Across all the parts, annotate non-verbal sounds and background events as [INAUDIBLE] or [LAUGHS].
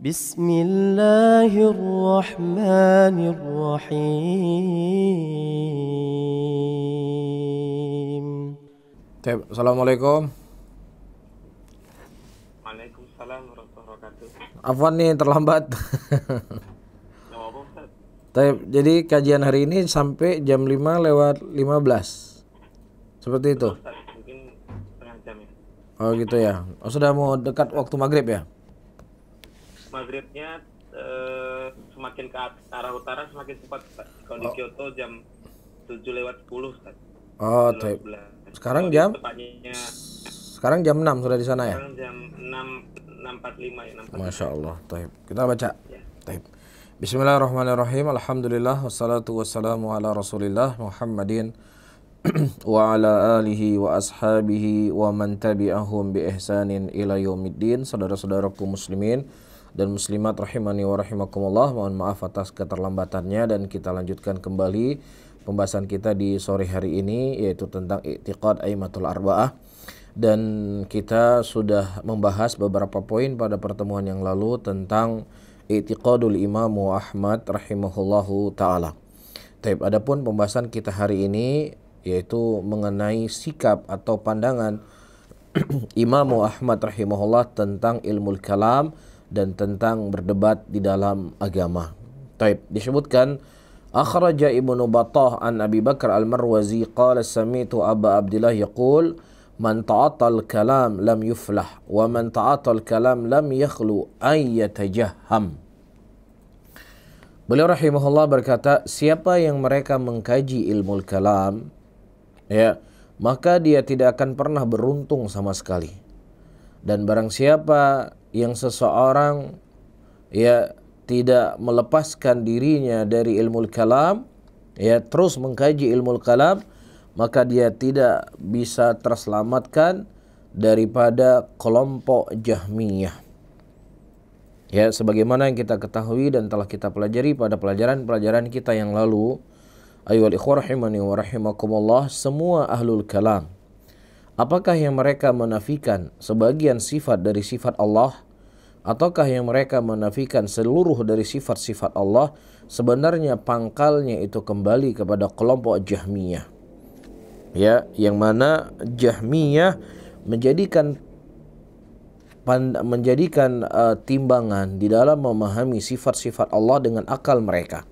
بسم الله الرحمن الرحيم طيب السلام عليكم وعليكم السلام ورحمه الله وبركاته عفوا nih terlambat. طيب jadi kajian hari ini sampai jam 5 lewat 15. Seperti itu. Ya. Oh gitu ya. Oh sudah mau dekat waktu maghrib ya? Madridnya uh, eh, semakin ke arah utara semakin cepat kalau oh. di Kyoto jam 7 lewat 10 Oh, taip. Sekarang jam tepatnya sekarang jam 6 sudah di sana ya? Sekarang jam 6 6.45 ya 6.45. Masya Allah, taib. Kita baca. Ya. Taip. Bismillahirrahmanirrahim. Alhamdulillah wassalatu wassalamu ala Rasulillah Muhammadin [CLEARS THROAT] wa ala alihi wa ashabihi wa man tabi'ahum bi ihsanin ila yaumiddin. Saudara-saudaraku muslimin, dan muslimat rahimani wa rahimakumullah. Mohon maaf atas keterlambatannya dan kita lanjutkan kembali pembahasan kita di sore hari ini yaitu tentang i'tiqad aimatul arba'ah dan kita sudah membahas beberapa poin pada pertemuan yang lalu tentang i'tiqadul Imam Ahmad rahimahullahu taala. Tapi adapun pembahasan kita hari ini yaitu mengenai sikap atau pandangan [CLEARS THROAT] Imam Ahmad rahimahullah tentang ilmu kalam dan tentang berdebat di dalam agama. Taib disebutkan akhraja Ibnu Battah an Abi Bakar Al-Marwazi qala sami'tu Aba Abdullah yaqul man ta'atal kalam lam yuflah wa man ta'atal kalam lam yakhlu ay yatajahham. Beliau rahimahullah berkata, siapa yang mereka mengkaji ilmu kalam, ya, maka dia tidak akan pernah beruntung sama sekali. Dan barang siapa yang seseorang ya tidak melepaskan dirinya dari ilmu kalam ya terus mengkaji ilmu kalam maka dia tidak bisa terselamatkan daripada kelompok Jahmiyah ya sebagaimana yang kita ketahui dan telah kita pelajari pada pelajaran-pelajaran kita yang lalu ayo ikhwah rahimani wa rahimakumullah semua ahlul kalam Apakah yang mereka menafikan sebagian sifat dari sifat Allah? Ataukah yang mereka menafikan seluruh dari sifat-sifat Allah sebenarnya pangkalnya itu kembali kepada kelompok Jahmiyah. Ya, yang mana Jahmiyah menjadikan menjadikan uh, timbangan di dalam memahami sifat-sifat Allah dengan akal mereka.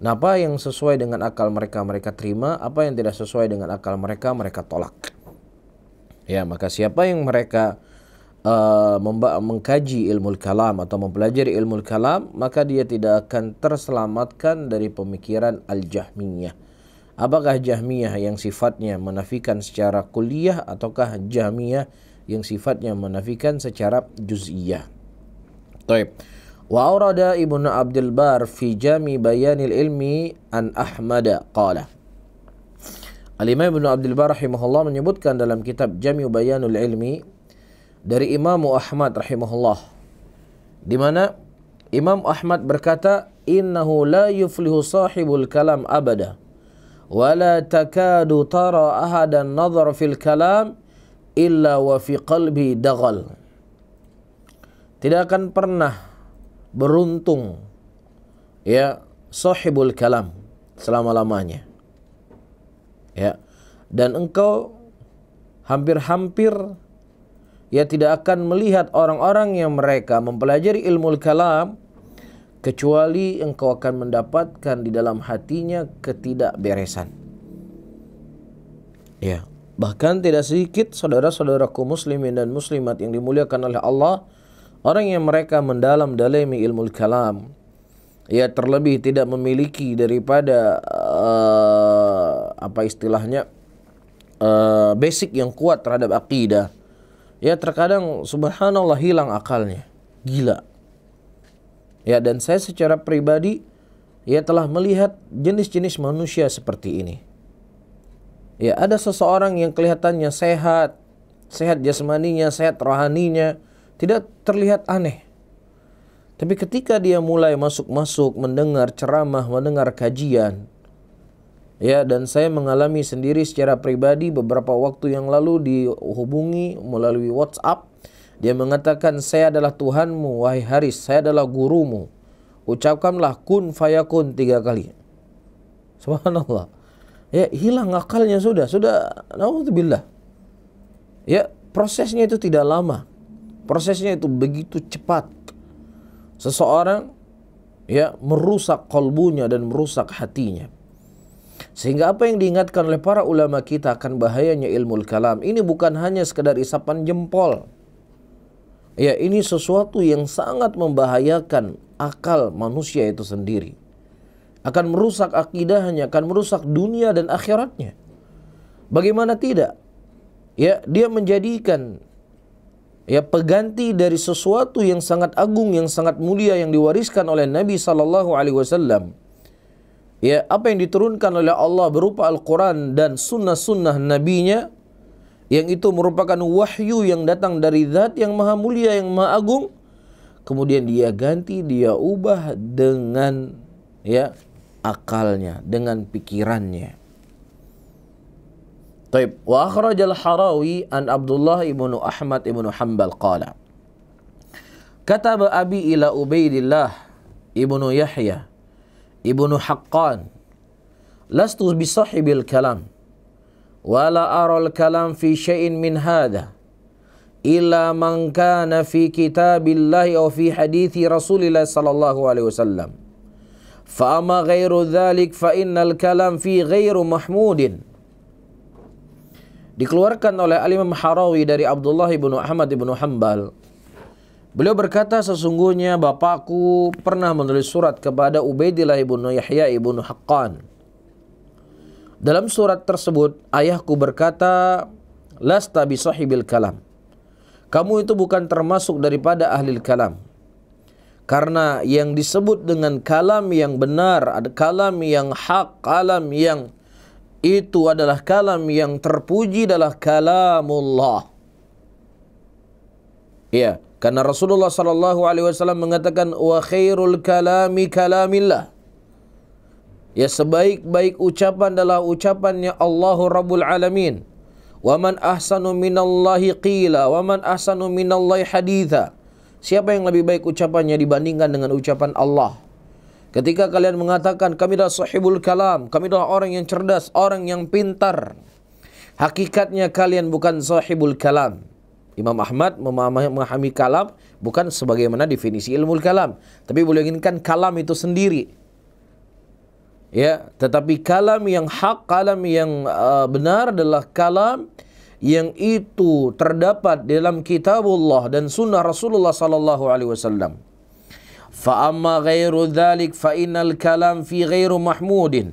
Nah, apa yang sesuai dengan akal mereka mereka terima, apa yang tidak sesuai dengan akal mereka mereka tolak. Ya, maka siapa yang mereka uh, mengkaji ilmu kalam atau mempelajari ilmu kalam, maka dia tidak akan terselamatkan dari pemikiran al-Jahmiyah. Apakah Jahmiyah yang sifatnya menafikan secara kuliah ataukah Jahmiyah yang sifatnya menafikan secara juz'iyah? Taib. Wa aurada Ibnu Abdul Bar fi Jami Bayanil Ilmi an Ahmad qala Al-Imam Ibn Abdul Bar rahimahullah menyebutkan dalam kitab Jami'u Bayanul Ilmi dari Imam Ahmad rahimahullah di mana Imam Ahmad berkata innahu la yuflihu sahibul kalam abada wa la takadu tara ahadan nadhar fil kalam illa wa fi qalbi dagal tidak akan pernah beruntung ya sahibul kalam selama-lamanya ya dan engkau hampir-hampir ya tidak akan melihat orang-orang yang mereka mempelajari ilmu kalam kecuali engkau akan mendapatkan di dalam hatinya ketidakberesan ya bahkan tidak sedikit saudara-saudaraku muslimin dan muslimat yang dimuliakan oleh Allah orang yang mereka mendalam dalami ilmu kalam ya terlebih tidak memiliki daripada eh, apa istilahnya uh, basic yang kuat terhadap akidah ya terkadang subhanallah hilang akalnya gila ya dan saya secara pribadi ya telah melihat jenis-jenis manusia seperti ini ya ada seseorang yang kelihatannya sehat sehat jasmaninya sehat rohaninya tidak terlihat aneh tapi ketika dia mulai masuk-masuk mendengar ceramah, mendengar kajian, ya dan saya mengalami sendiri secara pribadi beberapa waktu yang lalu dihubungi melalui WhatsApp dia mengatakan saya adalah Tuhanmu wahai Haris saya adalah gurumu ucapkanlah kun fayakun tiga kali subhanallah ya hilang akalnya sudah sudah naudzubillah ya prosesnya itu tidak lama prosesnya itu begitu cepat seseorang ya merusak kolbunya dan merusak hatinya sehingga apa yang diingatkan oleh para ulama kita akan bahayanya ilmu kalam ini bukan hanya sekedar isapan jempol. Ya ini sesuatu yang sangat membahayakan akal manusia itu sendiri. Akan merusak akidahnya, akan merusak dunia dan akhiratnya. Bagaimana tidak? Ya, dia menjadikan ya peganti dari sesuatu yang sangat agung, yang sangat mulia yang diwariskan oleh Nabi sallallahu alaihi wasallam ya apa yang diturunkan oleh Allah berupa Al-Quran dan sunnah-sunnah nabinya yang itu merupakan wahyu yang datang dari zat yang maha mulia yang maha agung kemudian dia ganti dia ubah dengan ya akalnya dengan pikirannya Taib wa akhraj al-Harawi an Abdullah ibnu Ahmad ibnu Hanbal qala Kataba abi ila Ubaidillah ibn Yahya Ibnu Haqqan Lastu bisahibil kalam Wala aral kalam fi syai'in min hadha Illa man kana fi kitabillahi Atau fi hadithi Rasulillah sallallahu alaihi wasallam Fa'ama ghairu dhalik fa'innal kalam fi ghairu mahmudin Dikeluarkan oleh Alimam Harawi dari Abdullah ibn Ahmad ibn Hanbal Beliau berkata sesungguhnya bapakku pernah menulis surat kepada Ubaidillah ibnu Yahya ibnu Haqqan. Dalam surat tersebut ayahku berkata, "Lasta bisahibil sahibil kalam." Kamu itu bukan termasuk daripada ahli kalam. Karena yang disebut dengan kalam yang benar, ada kalam yang hak, kalam yang itu adalah kalam yang terpuji adalah kalamullah. Ya. Yeah. Karena Rasulullah Shallallahu alaihi wasallam mengatakan wa khairul kalami kalamillah. Ya sebaik-baik ucapan adalah ucapannya Allahu Rabbul Alamin. Wa man ahsanu minallahi qila wa man ahsanu minallahi haditha. Siapa yang lebih baik ucapannya dibandingkan dengan ucapan Allah? Ketika kalian mengatakan kami adalah sahibul kalam, kami adalah orang yang cerdas, orang yang pintar. Hakikatnya kalian bukan sahibul kalam. Imam Ahmad memahami kalam bukan sebagaimana definisi ilmu kalam, tapi boleh inginkan kalam itu sendiri. Ya, tetapi kalam yang hak, kalam yang uh, benar adalah kalam yang itu terdapat dalam kitabullah dan sunnah Rasulullah sallallahu alaihi wasallam. Fa ghairu dhalik fa innal kalam fi ghairu mahmudin.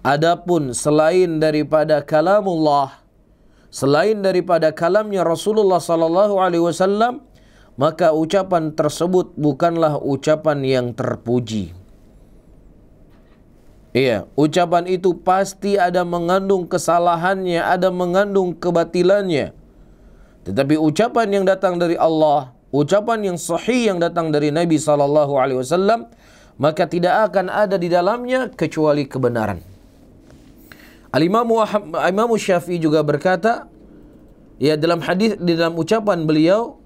Adapun selain daripada kalamullah, selain daripada kalamnya Rasulullah sallallahu alaihi wasallam maka ucapan tersebut bukanlah ucapan yang terpuji. Iya, ucapan itu pasti ada mengandung kesalahannya, ada mengandung kebatilannya. Tetapi ucapan yang datang dari Allah, ucapan yang sahih yang datang dari Nabi sallallahu alaihi wasallam, maka tidak akan ada di dalamnya kecuali kebenaran al Imam Syafi'i juga berkata, ya dalam hadis di dalam ucapan beliau,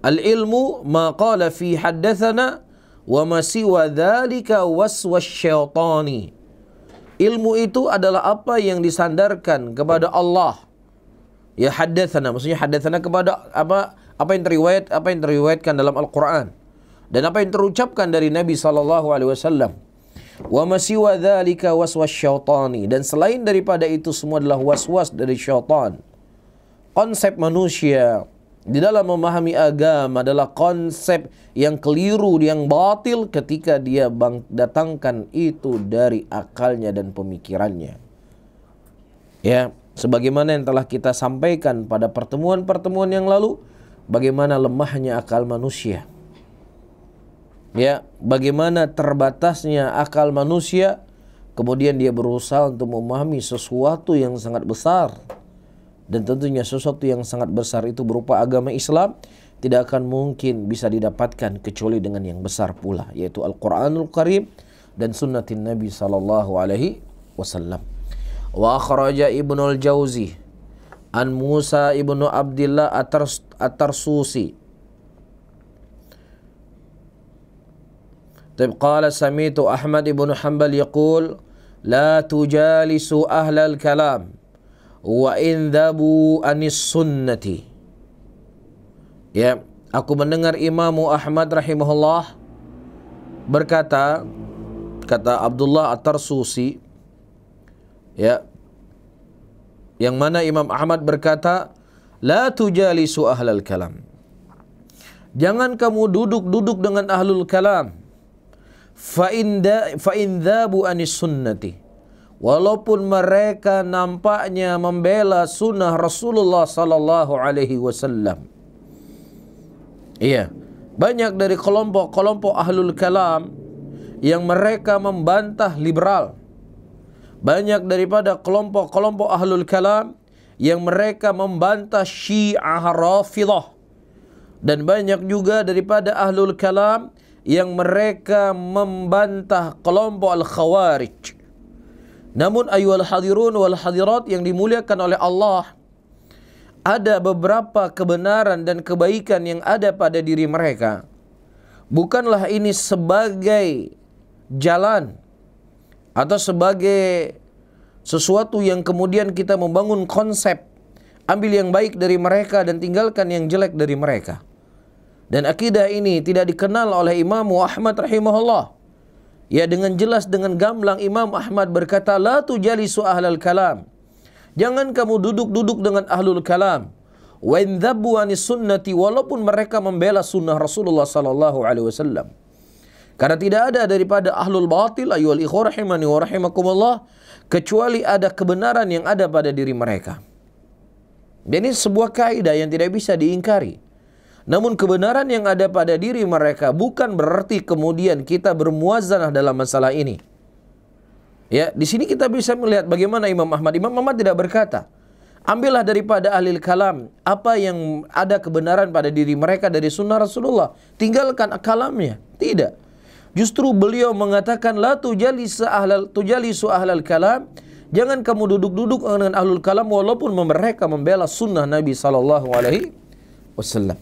al-ilmu ma qala fi haddatsana wa ma siwa dzalika waswas syaitani. Ilmu itu adalah apa yang disandarkan kepada Allah. Ya haddatsana, maksudnya haddatsana kepada apa apa yang teriwayat apa yang teriwayatkan dalam Al-Qur'an dan apa yang terucapkan dari Nabi sallallahu alaihi wasallam. Wa masiwa dzalika waswas syaitani dan selain daripada itu semua adalah waswas dari syaitan. Konsep manusia di dalam memahami agama adalah konsep yang keliru, yang batil ketika dia bang, datangkan itu dari akalnya dan pemikirannya. Ya, sebagaimana yang telah kita sampaikan pada pertemuan-pertemuan yang lalu, bagaimana lemahnya akal manusia ya bagaimana terbatasnya akal manusia kemudian dia berusaha untuk memahami sesuatu yang sangat besar dan tentunya sesuatu yang sangat besar itu berupa agama Islam tidak akan mungkin bisa didapatkan kecuali dengan yang besar pula yaitu Al-Qur'anul Karim dan sunnatin Nabi sallallahu alaihi wasallam wa akhraja Ibnul Jauzi an Musa ibnu Abdullah Atars Atarsusi Tapi qala samitu Ahmad ibn Hanbal yaqul la tujalisu ahlal kalam wa in dhabu anis sunnati. Ya, aku mendengar Imam Ahmad rahimahullah berkata kata Abdullah At-Tarsusi ya yang mana Imam Ahmad berkata la tujalisu ahlal kalam jangan kamu duduk-duduk dengan ahlul kalam fa'inda fa'inda bu anis sunnati. Walaupun mereka nampaknya membela sunnah Rasulullah sallallahu alaihi wasallam. Ia Banyak dari kelompok-kelompok ahlul kalam yang mereka membantah liberal. Banyak daripada kelompok-kelompok ahlul kalam yang mereka membantah syiah rafidah. Dan banyak juga daripada ahlul kalam yang mereka membantah kelompok Al-Khawarij. Namun al hadirun wal hadirat yang dimuliakan oleh Allah ada beberapa kebenaran dan kebaikan yang ada pada diri mereka. Bukanlah ini sebagai jalan atau sebagai sesuatu yang kemudian kita membangun konsep ambil yang baik dari mereka dan tinggalkan yang jelek dari mereka. Dan akidah ini tidak dikenal oleh Imam Ahmad rahimahullah. Ya dengan jelas dengan gamblang Imam Ahmad berkata la tujalisu ahlal kalam. Jangan kamu duduk-duduk dengan ahlul kalam. Wa anis sunnati walaupun mereka membela sunnah Rasulullah sallallahu alaihi wasallam. Karena tidak ada daripada ahlul batil ayyuhal ikhwah rahimani wa rahimakumullah kecuali ada kebenaran yang ada pada diri mereka. Dan ini sebuah kaidah yang tidak bisa diingkari. Namun kebenaran yang ada pada diri mereka bukan berarti kemudian kita bermuazanah dalam masalah ini. Ya, di sini kita bisa melihat bagaimana Imam Ahmad. Imam Ahmad tidak berkata, ambillah daripada ahli kalam apa yang ada kebenaran pada diri mereka dari sunnah Rasulullah. Tinggalkan kalamnya. Tidak. Justru beliau mengatakan la tujalisu ahlal tujalisu ahlal kalam. Jangan kamu duduk-duduk dengan ahlul kalam walaupun mereka membela sunnah Nabi sallallahu alaihi wasallam.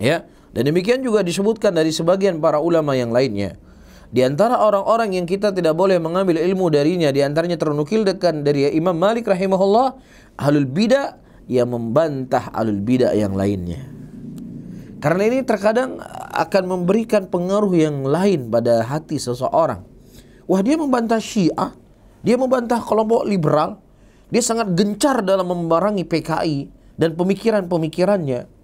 Ya. Dan demikian juga disebutkan dari sebagian para ulama yang lainnya. Di antara orang-orang yang kita tidak boleh mengambil ilmu darinya, di antaranya dekan dari Imam Malik rahimahullah, ahlul bidah yang membantah ahlul bidah yang lainnya. Karena ini terkadang akan memberikan pengaruh yang lain pada hati seseorang. Wah dia membantah Syiah, dia membantah kelompok liberal, dia sangat gencar dalam membarangi PKI dan pemikiran-pemikirannya.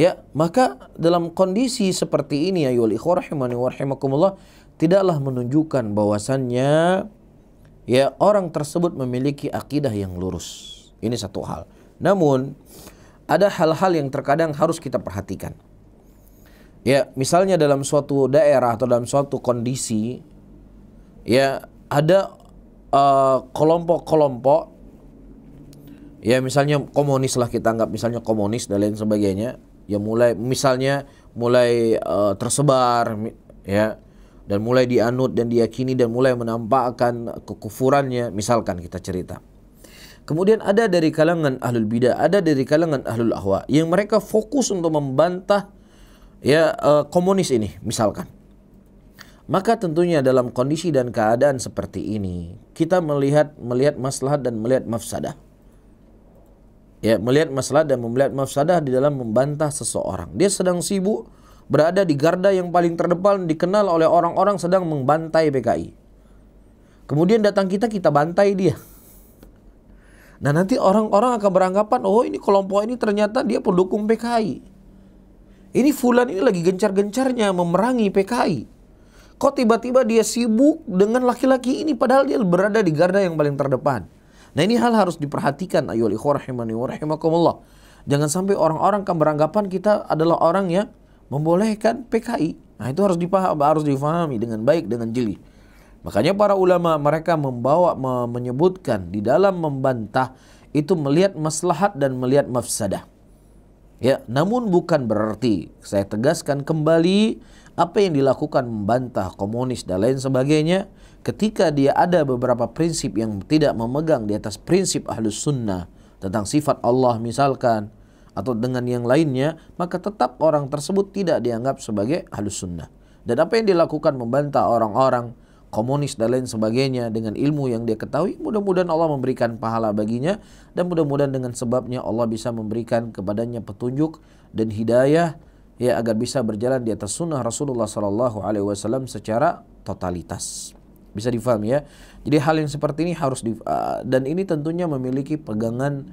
Ya, maka dalam kondisi seperti ini ya ayol ikhwarahimani warhimakumullah tidaklah menunjukkan bahwasannya ya orang tersebut memiliki akidah yang lurus. Ini satu hal. Namun ada hal-hal yang terkadang harus kita perhatikan. Ya, misalnya dalam suatu daerah atau dalam suatu kondisi ya ada eh, kelompok-kelompok uh, kelompok -kelompok, ya misalnya komunis lah kita anggap misalnya komunis dan lain sebagainya ya mulai misalnya mulai uh, tersebar ya dan mulai dianut dan diyakini dan mulai menampakkan kekufurannya misalkan kita cerita kemudian ada dari kalangan ahlul bidah ada dari kalangan ahlul ahwa yang mereka fokus untuk membantah ya uh, komunis ini misalkan maka tentunya dalam kondisi dan keadaan seperti ini kita melihat melihat maslahat dan melihat mafsadah ya melihat masalah dan melihat mafsadah di dalam membantah seseorang. Dia sedang sibuk berada di garda yang paling terdepan dikenal oleh orang-orang sedang membantai PKI. Kemudian datang kita kita bantai dia. Nah nanti orang-orang akan beranggapan oh ini kelompok ini ternyata dia pendukung PKI. Ini Fulan ini lagi gencar-gencarnya memerangi PKI. Kok tiba-tiba dia sibuk dengan laki-laki ini padahal dia berada di garda yang paling terdepan. Nah ini hal harus diperhatikan ayolah ikhwarahimani Jangan sampai orang-orang kan beranggapan kita adalah orang yang membolehkan PKI. Nah itu harus dipaham, harus difahami dengan baik, dengan jeli. Makanya para ulama mereka membawa menyebutkan di dalam membantah itu melihat maslahat dan melihat mafsadah. Ya, namun bukan berarti saya tegaskan kembali apa yang dilakukan membantah komunis dan lain sebagainya, ketika dia ada beberapa prinsip yang tidak memegang di atas prinsip ahlus sunnah tentang sifat Allah misalkan, atau dengan yang lainnya, maka tetap orang tersebut tidak dianggap sebagai ahlus sunnah. Dan apa yang dilakukan membantah orang-orang komunis dan lain sebagainya dengan ilmu yang dia ketahui. Mudah-mudahan Allah memberikan pahala baginya dan mudah-mudahan dengan sebabnya Allah bisa memberikan kepadanya petunjuk dan hidayah ya agar bisa berjalan di atas sunnah Rasulullah Shallallahu Alaihi Wasallam secara totalitas bisa difahami ya jadi hal yang seperti ini harus di, ah, dan ini tentunya memiliki pegangan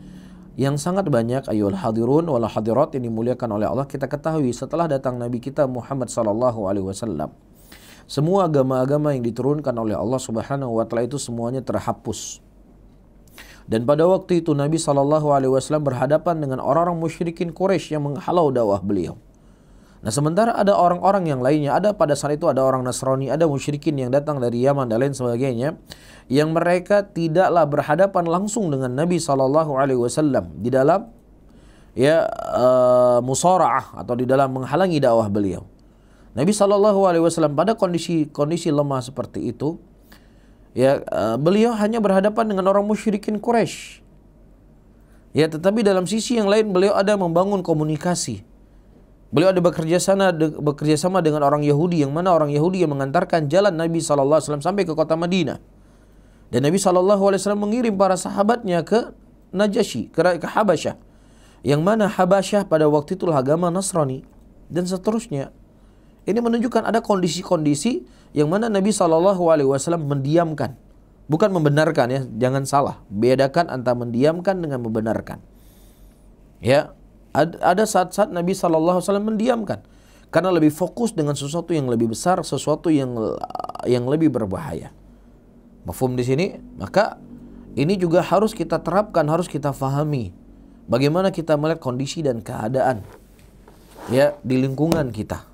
yang sangat banyak ayol hadirun wal hadirat yang dimuliakan oleh Allah kita ketahui setelah datang Nabi kita Muhammad Shallallahu Alaihi Wasallam semua agama-agama yang diturunkan oleh Allah Subhanahu wa taala itu semuanya terhapus. Dan pada waktu itu Nabi Shallallahu alaihi wasallam berhadapan dengan orang-orang musyrikin Quraisy yang menghalau dakwah beliau. Nah sementara ada orang-orang yang lainnya, ada pada saat itu ada orang Nasrani, ada musyrikin yang datang dari Yaman dan lain sebagainya, yang mereka tidaklah berhadapan langsung dengan Nabi Shallallahu Alaihi Wasallam di dalam ya uh, musaraah atau di dalam menghalangi dakwah beliau. Nabi Shallallahu Alaihi Wasallam pada kondisi kondisi lemah seperti itu, ya uh, beliau hanya berhadapan dengan orang musyrikin Quraisy. Ya, tetapi dalam sisi yang lain beliau ada membangun komunikasi Beliau ada bekerja sana bekerja sama dengan orang Yahudi yang mana orang Yahudi yang mengantarkan jalan Nabi SAW sampai ke kota Madinah. Dan Nabi SAW mengirim para sahabatnya ke Najasyi, ke, Habasyah. Yang mana Habasyah pada waktu itu agama Nasrani dan seterusnya. Ini menunjukkan ada kondisi-kondisi yang mana Nabi SAW mendiamkan. Bukan membenarkan ya, jangan salah. Bedakan antara mendiamkan dengan membenarkan. Ya, ada saat-saat Nabi SAW mendiamkan. Karena lebih fokus dengan sesuatu yang lebih besar, sesuatu yang yang lebih berbahaya. Mafum di sini, maka ini juga harus kita terapkan, harus kita fahami. Bagaimana kita melihat kondisi dan keadaan ya di lingkungan kita.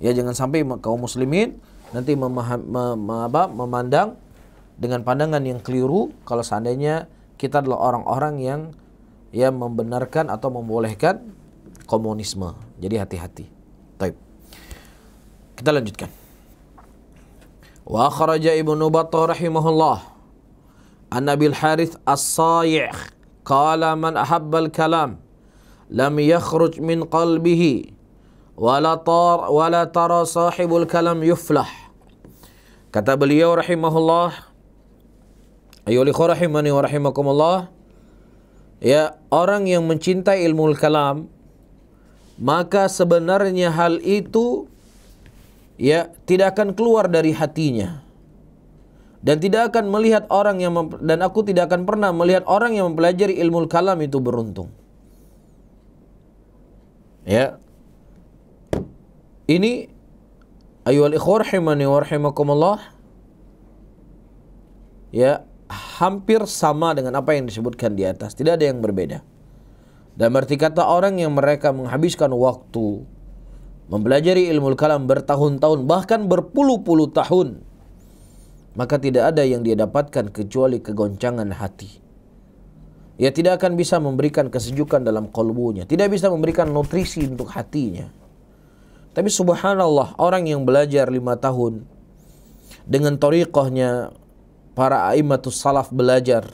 Ya jangan sampai kaum muslimin nanti memandang dengan pandangan yang keliru kalau seandainya kita adalah orang-orang yang yang membenarkan atau membolehkan komunisme. Jadi hati-hati. Baik. Kita lanjutkan. Wa kharaja Ibnu Battah rahimahullah an Abil Harith as sayyih qala man ahabba al-kalam lam yakhruj min qalbihi wala tar wala tara sahibul kalam yuflah. Kata beliau rahimahullah Ayo likhwa rahimani wa rahimakumullah ya orang yang mencintai ilmu kalam maka sebenarnya hal itu ya tidak akan keluar dari hatinya dan tidak akan melihat orang yang dan aku tidak akan pernah melihat orang yang mempelajari ilmu kalam itu beruntung ya ini ayuhal ikhwan rahimani wa rahimakumullah ya hampir sama dengan apa yang disebutkan di atas. Tidak ada yang berbeda. Dan berarti kata orang yang mereka menghabiskan waktu mempelajari ilmu kalam bertahun-tahun bahkan berpuluh-puluh tahun maka tidak ada yang dia dapatkan kecuali kegoncangan hati. Ia tidak akan bisa memberikan kesejukan dalam kolbunya, tidak bisa memberikan nutrisi untuk hatinya. Tapi subhanallah orang yang belajar lima tahun dengan toriqohnya para aimatus salaf belajar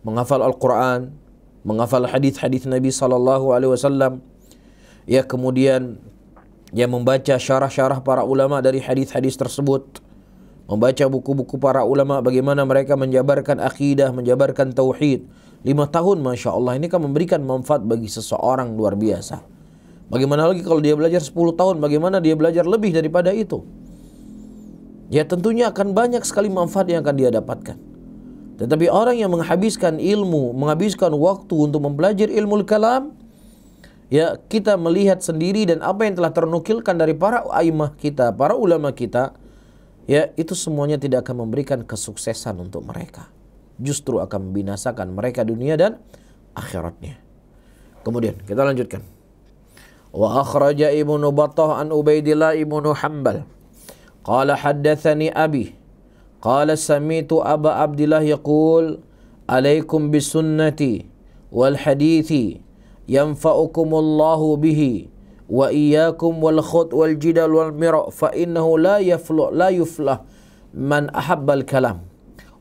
menghafal Al-Quran, menghafal hadis-hadis Nabi Sallallahu Alaihi Wasallam, ya kemudian ya membaca syarah-syarah para ulama dari hadis-hadis tersebut, membaca buku-buku para ulama bagaimana mereka menjabarkan akidah, menjabarkan tauhid. Lima tahun Masya Allah ini kan memberikan manfaat bagi seseorang luar biasa. Bagaimana lagi kalau dia belajar 10 tahun, bagaimana dia belajar lebih daripada itu? ya tentunya akan banyak sekali manfaat yang akan dia dapatkan. Tetapi orang yang menghabiskan ilmu, menghabiskan waktu untuk mempelajari ilmu kalam, ya kita melihat sendiri dan apa yang telah ternukilkan dari para aimah kita, para ulama kita, ya itu semuanya tidak akan memberikan kesuksesan untuk mereka. Justru akan membinasakan mereka dunia dan akhiratnya. Kemudian kita lanjutkan. Wa akhraja Ibnu Battah an Ubaidillah Ibnu Hambal Qala haddathani abi. Qala samitu Aba Abdullah yaqul alaikum bisunnati wal hadithi yanfa'ukumullahu bihi wa iyyakum wal khut wal jidal wal mira fa innahu la yaflu la yuflah man ahabbal kalam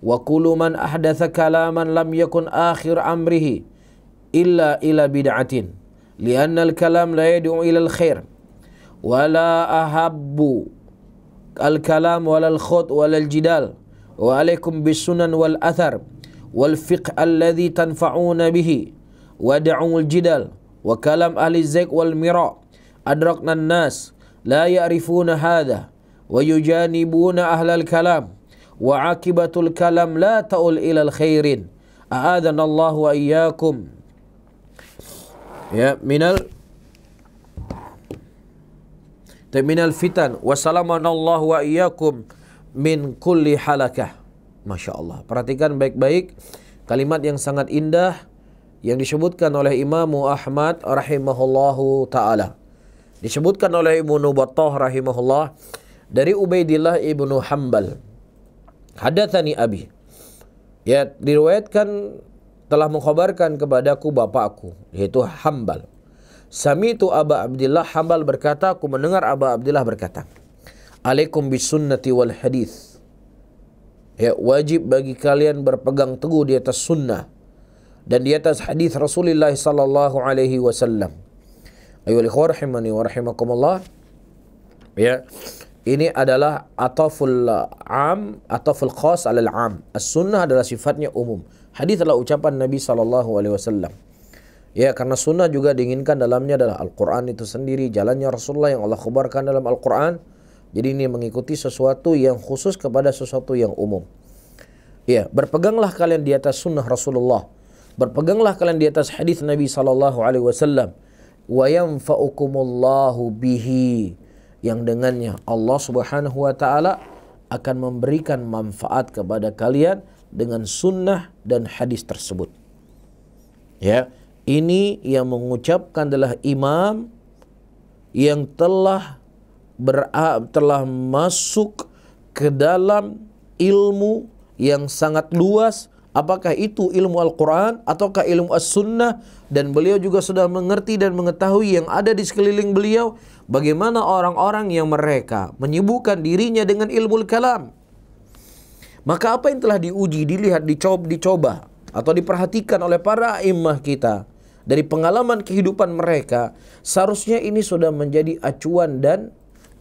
wa kullu man ahdatha kalaman lam yakun akhir amrihi illa ila bid'atin lianna al kalam la yad'u ila al khair wa la ahabbu al-kalam wal al-khut wal al-jidal wa alaikum bisunan wal athar wal fiqh alladhi tanfa'una bihi wa da'ul jidal wa kalam ahli zaik wal mira adrakna an-nas la ya'rifuna hadha wa yujanibuna ahla al-kalam wa akibatul kalam la ta'ul ila al-khairin a'adana Allah wa iyyakum ya minal dan minal fitan wassalamanallahu wa iyyakum min kulli halakah Masya Allah perhatikan baik-baik kalimat yang sangat indah yang disebutkan oleh Imam Ahmad rahimahullahu taala disebutkan oleh Ibnu Battah rahimahullah dari Ubaidillah Ibnu Hambal hadatsani abi ya diriwayatkan telah mengkhabarkan kepadaku bapakku yaitu Hambal Sami tu Aba Abdullah Hambal berkata, aku mendengar Aba Abdullah berkata, Alaikum bisunnati wal hadith. Ya, wajib bagi kalian berpegang teguh di atas sunnah dan di atas hadis Rasulullah sallallahu alaihi wasallam. Ayo li khairhimani wa rahimakumullah. Ya. Ini adalah ataful am ataful khas alal am. As-sunnah adalah sifatnya umum. Hadis adalah ucapan Nabi sallallahu alaihi wasallam. Ya karena sunnah juga diinginkan dalamnya adalah Al-Quran itu sendiri, jalannya Rasulullah yang Allah kubarkan dalam Al-Quran. Jadi ini mengikuti sesuatu yang khusus kepada sesuatu yang umum. Ya, berpeganglah kalian di atas sunnah Rasulullah. Berpeganglah kalian di atas hadis Nabi Sallallahu Alaihi Wasallam. bihi. Yang dengannya Allah Subhanahu Wa Ta'ala akan memberikan manfaat kepada kalian dengan sunnah dan hadis tersebut. Ya, ini yang mengucapkan adalah imam yang telah ber, telah masuk ke dalam ilmu yang sangat luas apakah itu ilmu Al-Quran ataukah ilmu As-Sunnah dan beliau juga sudah mengerti dan mengetahui yang ada di sekeliling beliau bagaimana orang-orang yang mereka menyibukkan dirinya dengan ilmu kalam maka apa yang telah diuji, dilihat, dicoba, dicoba atau diperhatikan oleh para imah kita dari pengalaman kehidupan mereka, seharusnya ini sudah menjadi acuan dan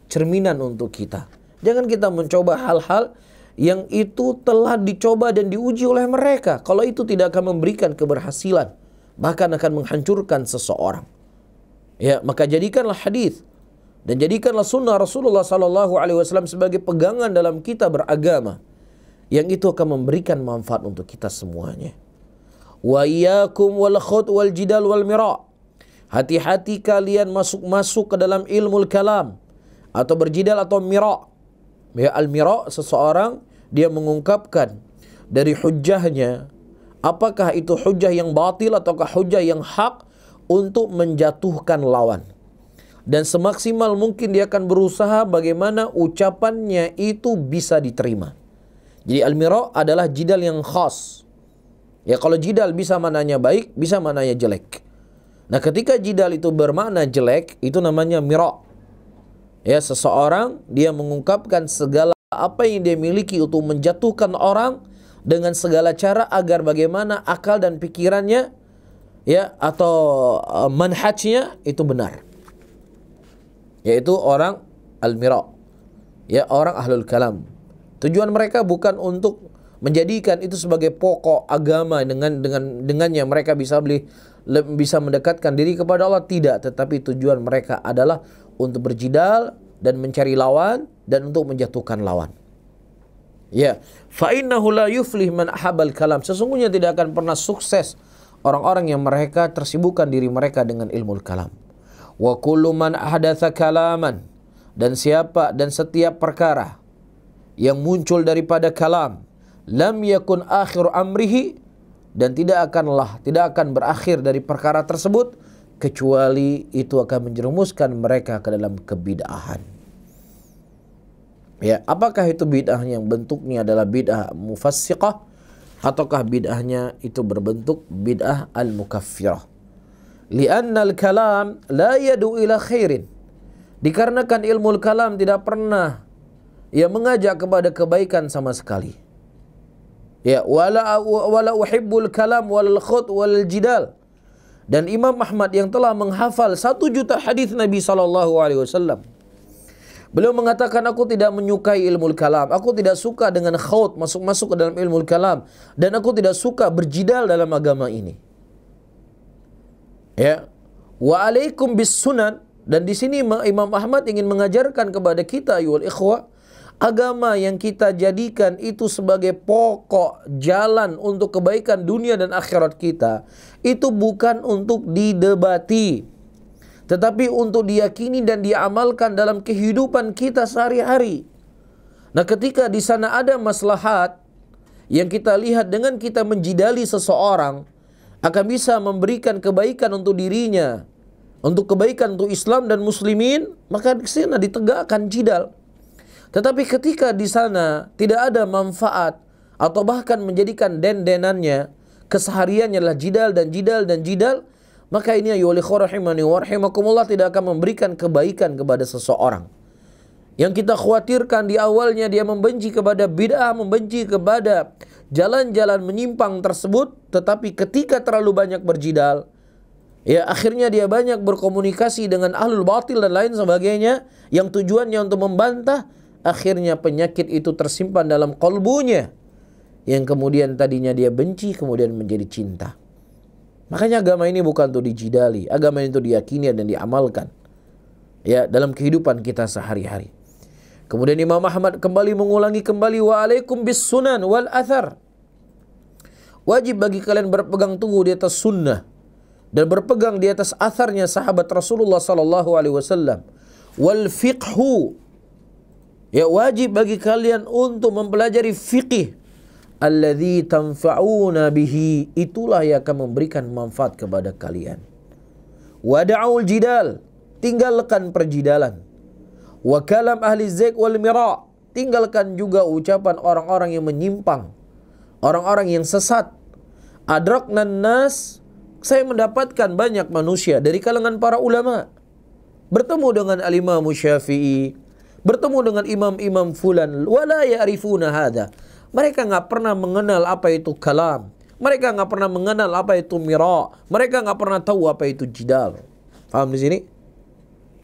cerminan untuk kita. Jangan kita mencoba hal-hal yang itu telah dicoba dan diuji oleh mereka. Kalau itu tidak akan memberikan keberhasilan, bahkan akan menghancurkan seseorang. Ya, maka jadikanlah hadis dan jadikanlah sunnah Rasulullah Sallallahu Alaihi Wasallam sebagai pegangan dalam kita beragama, yang itu akan memberikan manfaat untuk kita semuanya. Wa iyyakum wal khut wal jidal wal mira. Hati-hati kalian masuk-masuk ke dalam ilmu kalam atau berjidal atau mira. Ya al-mira seseorang dia mengungkapkan dari hujahnya apakah itu hujah yang batil ataukah hujah yang hak untuk menjatuhkan lawan dan semaksimal mungkin dia akan berusaha bagaimana ucapannya itu bisa diterima. Jadi al-mira adalah jidal yang khas. Ya kalau jidal bisa mananya baik, bisa mananya jelek. Nah ketika jidal itu bermakna jelek, itu namanya miro. Ya seseorang dia mengungkapkan segala apa yang dia miliki untuk menjatuhkan orang dengan segala cara agar bagaimana akal dan pikirannya ya atau uh, manhajnya itu benar. Yaitu orang al-mirok. Ya orang ahlul kalam. Tujuan mereka bukan untuk menjadikan itu sebagai pokok agama dengan dengan dengannya mereka bisa beli bisa mendekatkan diri kepada Allah tidak tetapi tujuan mereka adalah untuk berjidal dan mencari lawan dan untuk menjatuhkan lawan ya fa innahu la yuflih man ahabal kalam sesungguhnya tidak akan pernah sukses orang-orang yang mereka tersibukkan diri mereka dengan ilmu kalam wa kullu man ahdatsa kalaman dan siapa dan setiap perkara yang muncul daripada kalam lam yakun akhir amrihi dan tidak akanlah tidak akan berakhir dari perkara tersebut kecuali itu akan menjerumuskan mereka ke dalam kebid'ahan. Ya, apakah itu bid'ah yang bentuknya adalah bid'ah mufassiqah ataukah bid'ahnya itu berbentuk bid'ah al-mukaffirah? Lianna al-kalam la yadu ila khairin. Dikarenakan ilmu al-kalam tidak pernah ia ya, mengajak kepada kebaikan sama sekali. Ya, wala wala uhibbul kalam wal khut wal jidal. Dan Imam Ahmad yang telah menghafal satu juta hadis Nabi Shallallahu Alaihi Wasallam. Beliau mengatakan aku tidak menyukai ilmu kalam. Aku tidak suka dengan khut masuk-masuk ke dalam ilmu kalam. Dan aku tidak suka berjidal dalam agama ini. Ya. Wa alaikum bis sunan. Dan di sini Imam Ahmad ingin mengajarkan kepada kita yul ikhwah agama yang kita jadikan itu sebagai pokok jalan untuk kebaikan dunia dan akhirat kita itu bukan untuk didebati tetapi untuk diyakini dan diamalkan dalam kehidupan kita sehari-hari. Nah, ketika di sana ada maslahat yang kita lihat dengan kita menjidali seseorang akan bisa memberikan kebaikan untuk dirinya, untuk kebaikan untuk Islam dan muslimin, maka di sana ditegakkan jidal. Tetapi ketika di sana tidak ada manfaat atau bahkan menjadikan dendenannya kesehariannya adalah jidal dan jidal dan jidal, maka ini ayyuhal rahimani warhimakumullah tidak akan memberikan kebaikan kepada seseorang. Yang kita khawatirkan di awalnya dia membenci kepada bid'ah, membenci kepada jalan-jalan menyimpang tersebut, tetapi ketika terlalu banyak berjidal, ya akhirnya dia banyak berkomunikasi dengan ahlul batil dan lain sebagainya yang tujuannya untuk membantah, akhirnya penyakit itu tersimpan dalam kolbunya yang kemudian tadinya dia benci kemudian menjadi cinta. Makanya agama ini bukan untuk dijidali, agama ini untuk diyakini dan diamalkan. Ya, dalam kehidupan kita sehari-hari. Kemudian Imam Ahmad kembali mengulangi kembali wa alaikum bis sunan wal athar. Wajib bagi kalian berpegang teguh di atas sunnah dan berpegang di atas atharnya sahabat Rasulullah sallallahu alaihi wasallam wal fiqhu Ya wajib bagi kalian untuk mempelajari fikih alladzi tanfa'una bihi itulah yang akan memberikan manfaat kepada kalian. Wada'ul jidal, tinggalkan perjidalan. Wa kalam ahli zaik wal mira, tinggalkan juga ucapan orang-orang yang menyimpang, orang-orang yang sesat. Adraknan nas, saya mendapatkan banyak manusia dari kalangan para ulama. Bertemu dengan alimah Syafi'i, bertemu dengan imam-imam fulan wala ya'rifuna hadha. Mereka nggak pernah mengenal apa itu kalam. Mereka nggak pernah mengenal apa itu mira. Mereka nggak pernah tahu apa itu jidal. Paham di sini?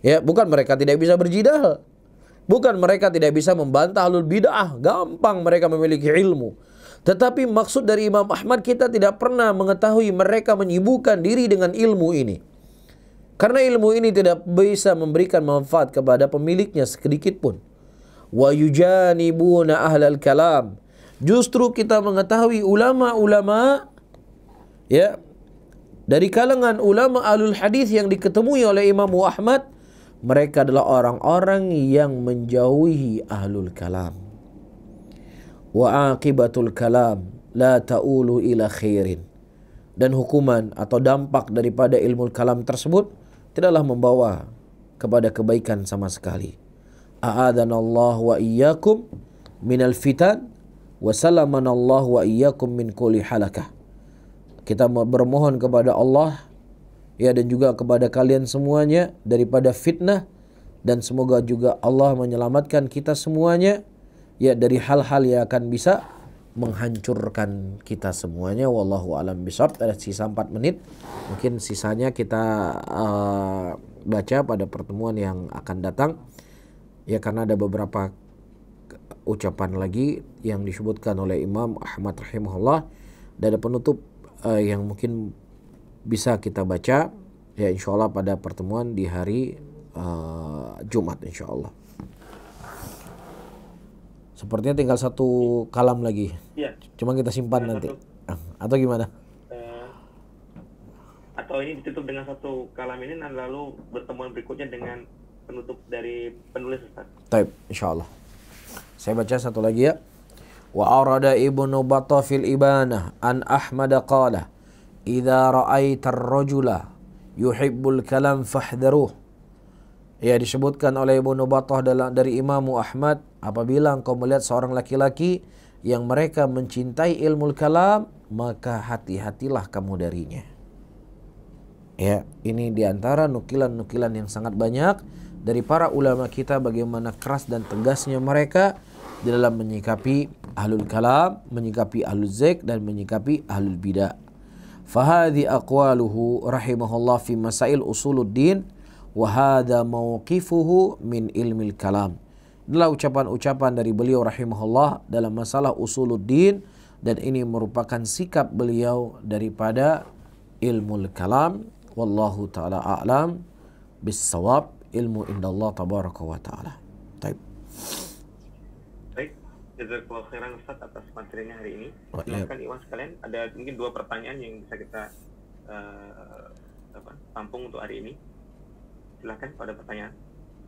Ya, bukan mereka tidak bisa berjidal. Bukan mereka tidak bisa membantah alul bid'ah. Gampang mereka memiliki ilmu. Tetapi maksud dari Imam Ahmad kita tidak pernah mengetahui mereka menyibukkan diri dengan ilmu ini. Karena ilmu ini tidak bisa memberikan manfaat kepada pemiliknya sedikit pun. Wa yujanibuna ahlal kalam. Justru kita mengetahui ulama-ulama ya dari kalangan ulama alul hadis yang diketemui oleh Imam Muhammad mereka adalah orang-orang yang menjauhi ahlul kalam. Wa akibatul kalam la ta'ulu ila khairin. Dan hukuman atau dampak daripada ilmu kalam tersebut tidaklah membawa kepada kebaikan sama sekali. Allah wa iyyakum minal fitan wa Allah wa iyyakum min kulli halakah. Kita bermohon kepada Allah ya dan juga kepada kalian semuanya daripada fitnah dan semoga juga Allah menyelamatkan kita semuanya ya dari hal-hal yang akan bisa menghancurkan kita semuanya wallahu alam bisab ada sisa 4 menit mungkin sisanya kita uh, baca pada pertemuan yang akan datang ya karena ada beberapa ucapan lagi yang disebutkan oleh Imam Ahmad rahimahullah dan ada penutup uh, yang mungkin bisa kita baca ya insyaallah pada pertemuan di hari uh, Jumat insyaallah Sepertinya tinggal satu kalam lagi. Iya. Cuma kita simpan dengan nanti. Satu, atau gimana? Uh, atau ini ditutup dengan satu kalam ini dan lalu pertemuan berikutnya dengan penutup dari penulis Ustaz. Taib, Allah. Saya baca satu lagi ya. Wa arada Ibnu Battah fil ibana an Ahmad qala idza ra'aita ar-rajula yuhibbul kalam fahdharuhu Ya disebutkan oleh Ibnu dalam dari Imam Ahmad apabila engkau melihat seorang laki-laki yang mereka mencintai ilmu kalam maka hati-hatilah kamu darinya. Ya, ini diantara nukilan-nukilan yang sangat banyak dari para ulama kita bagaimana keras dan tegasnya mereka di dalam menyikapi ahlul kalam, menyikapi ahlul zik dan menyikapi ahlul bidah. Fahadhi aqwaluhu rahimahullah fi masail usuluddin wahada mauqifuhu min ilmil kalam. Inilah ucapan-ucapan dari beliau rahimahullah dalam masalah usuluddin dan ini merupakan sikap beliau daripada ilmu kalam wallahu taala a'lam bisawab ilmu indallah tabaraka wa taala. Baik. Baik. Jazakallahu khairan Ustaz atas materinya hari ini. Oh, iya. Silakan Iwan sekalian ada mungkin dua pertanyaan yang bisa kita uh, apa, tampung untuk hari ini silahkan kalau ada pertanyaan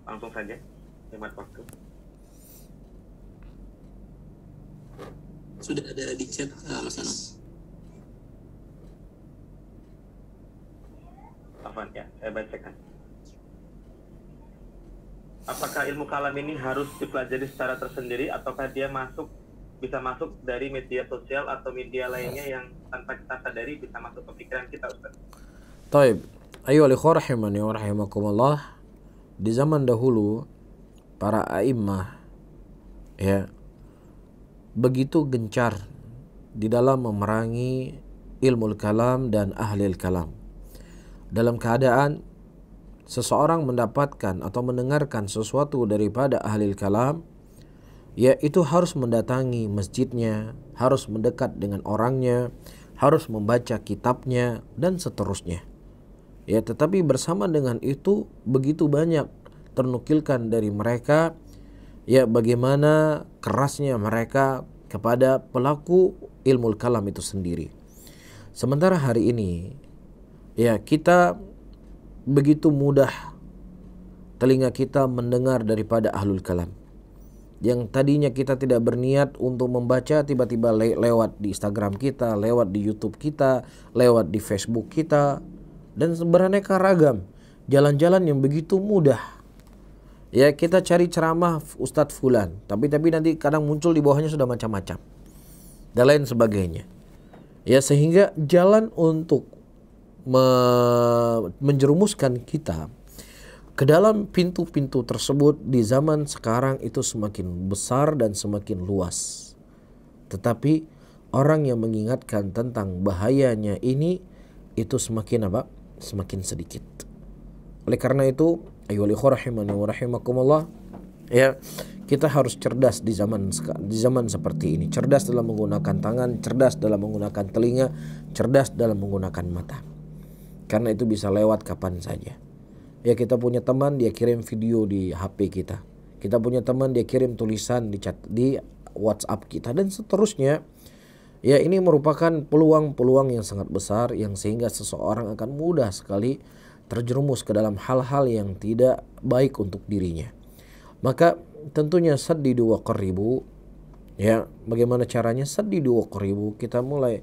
langsung saja hemat waktu sudah ada di chat uh, Mas Afan ya saya bacakan apakah ilmu kalam ini harus dipelajari secara tersendiri ataukah dia masuk bisa masuk dari media sosial atau media lainnya yang tanpa kita sadari bisa masuk ke pikiran kita Ustaz? Taib, Ayo alikhorahimani warahimakumullah Di zaman dahulu Para a'imah Ya Begitu gencar Di dalam memerangi Ilmu kalam dan ahli kalam Dalam keadaan Seseorang mendapatkan atau mendengarkan sesuatu daripada ahli kalam ya, itu harus mendatangi masjidnya, harus mendekat dengan orangnya, harus membaca kitabnya, dan seterusnya. Ya, tetapi bersama dengan itu begitu banyak ternukilkan dari mereka ya bagaimana kerasnya mereka kepada pelaku ilmu kalam itu sendiri. Sementara hari ini ya kita begitu mudah telinga kita mendengar daripada ahlul kalam. Yang tadinya kita tidak berniat untuk membaca tiba-tiba le lewat di Instagram kita, lewat di YouTube kita, lewat di Facebook kita, dan beraneka ragam jalan-jalan yang begitu mudah. Ya kita cari ceramah Ustadz Fulan, tapi tapi nanti kadang muncul di bawahnya sudah macam-macam dan lain sebagainya. Ya sehingga jalan untuk me menjerumuskan kita ke dalam pintu-pintu tersebut di zaman sekarang itu semakin besar dan semakin luas. Tetapi orang yang mengingatkan tentang bahayanya ini itu semakin apa? semakin sedikit. Oleh karena itu, ayo ya, kita harus cerdas di zaman di zaman seperti ini. Cerdas dalam menggunakan tangan, cerdas dalam menggunakan telinga, cerdas dalam menggunakan mata. Karena itu bisa lewat kapan saja. Ya kita punya teman dia kirim video di HP kita. Kita punya teman dia kirim tulisan di chat di WhatsApp kita dan seterusnya Ya ini merupakan peluang-peluang yang sangat besar yang sehingga seseorang akan mudah sekali terjerumus ke dalam hal-hal yang tidak baik untuk dirinya. Maka tentunya sadidu dua keribu, ya bagaimana caranya di dua keribu kita mulai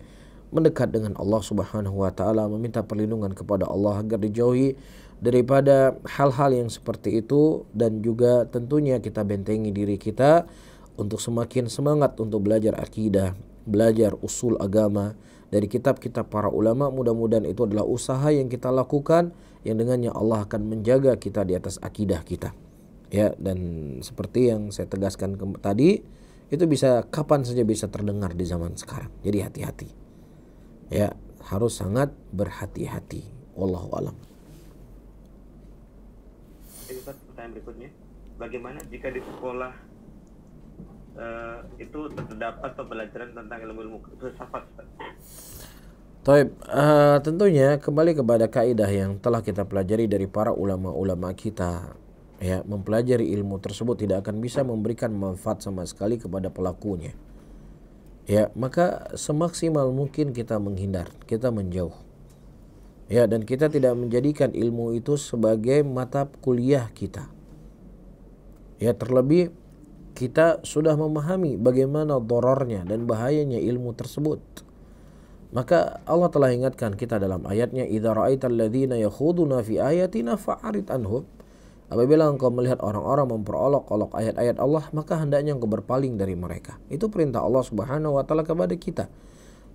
mendekat dengan Allah Subhanahu wa taala meminta perlindungan kepada Allah agar dijauhi daripada hal-hal yang seperti itu dan juga tentunya kita bentengi diri kita untuk semakin semangat untuk belajar akidah belajar usul agama dari kitab-kitab para ulama mudah-mudahan itu adalah usaha yang kita lakukan yang dengannya Allah akan menjaga kita di atas akidah kita ya dan seperti yang saya tegaskan tadi itu bisa kapan saja bisa terdengar di zaman sekarang jadi hati-hati ya harus sangat berhati-hati wallahu alam pertanyaan berikutnya bagaimana jika di sekolah Eh, itu terdapat pembelajaran tentang ilmu-ilmu filsafat. Taib, uh, tentunya kembali kepada kaidah yang telah kita pelajari dari para ulama-ulama kita. Ya, mempelajari ilmu tersebut tidak akan bisa memberikan manfaat sama sekali kepada pelakunya. Ya, maka semaksimal mungkin kita menghindar, kita menjauh. Ya, dan kita tidak menjadikan ilmu itu sebagai mata kuliah kita. Ya, terlebih kita sudah memahami bagaimana dorornya dan bahayanya ilmu tersebut. Maka Allah telah ingatkan kita dalam ayatnya idza ra'aital ladzina yakhuduna fi ayatina fa'arid anhum. Apabila engkau melihat orang-orang memperolok-olok ayat-ayat Allah, maka hendaknya engkau berpaling dari mereka. Itu perintah Allah Subhanahu wa taala kepada kita.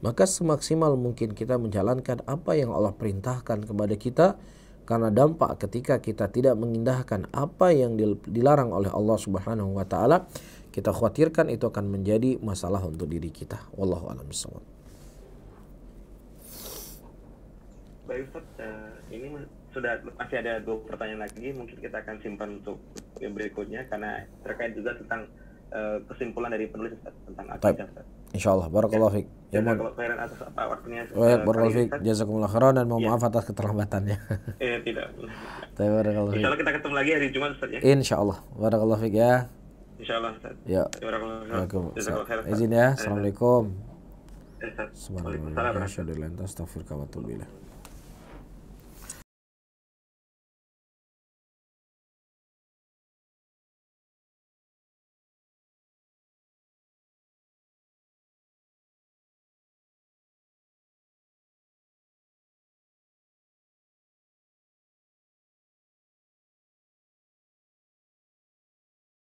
Maka semaksimal mungkin kita menjalankan apa yang Allah perintahkan kepada kita karena dampak ketika kita tidak mengindahkan apa yang dilarang oleh Allah Subhanahu wa taala kita khawatirkan itu akan menjadi masalah untuk diri kita wallahu alam Baik Ustaz, eh, ini sudah masih ada dua pertanyaan lagi mungkin kita akan simpan untuk yang berikutnya karena terkait juga tentang eh, kesimpulan dari penulis tentang akidah Insyaallah Barakallahu fiik. Ya, mohon. atas apa waktunya. barakallahu fiik. Jazakumullah khairan dan mohon maaf atas keterlambatannya. [LAUGHS] Eh, tidak. Tapi barakallahu fiik. Insyaallah kita ketemu lagi hari Jumat Ustaz ya. Insyaallah. Barakallahu fiik ya. Insyaallah Ustaz. Ya. ya barakallahu Izin ya. Eh, eh. Assalamualaikum. Eh, Assalamualaikum Asyhadu an la ilaha illa